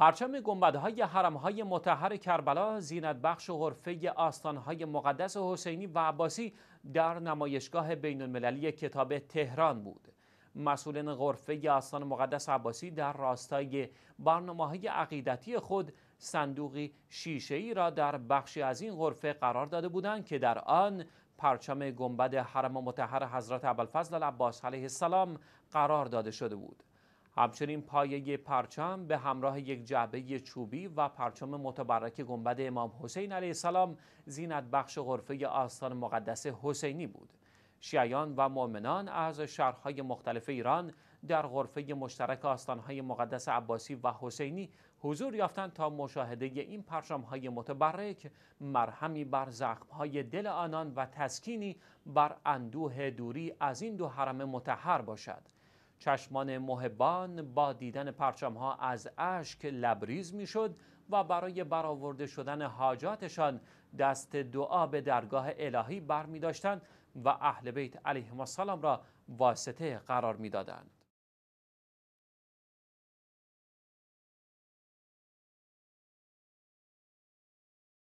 پرچم گنبدهای حرمهای متحر کربلا زینت بخش غرفه آستانهای مقدس حسینی و عباسی در نمایشگاه بین المللی کتاب تهران بود. مسئولین غرفه آستان مقدس عباسی در راستای برنامه های عقیدتی خود صندوقی شیشه ای را در بخشی از این غرفه قرار داده بودند که در آن پرچم گنبد حرم متحر حضرت عبالفضل عباس علیه السلام قرار داده شده بود. همچنین پایه پرچم به همراه یک جعبه چوبی و پرچم متبرک گنبد امام حسین علیه السلام زینت بخش غرفه آستان مقدس حسینی بود. شیعیان و مؤمنان از شهرهای مختلف ایران در غرفه مشترک آستانهای مقدس عباسی و حسینی حضور یافتند تا مشاهده این پرچمهای متبرک مرهمی بر زخمهای دل آنان و تسکینی بر اندوه دوری از این دو حرم متحر باشد. چشمان محبان با دیدن پرچم ها از اشک لبریز میشد و برای برآورده شدن حاجاتشان دست دعا به درگاه الهی برمی داشتند و اهل بیت علیهم السلام را واسطه قرار میدادند.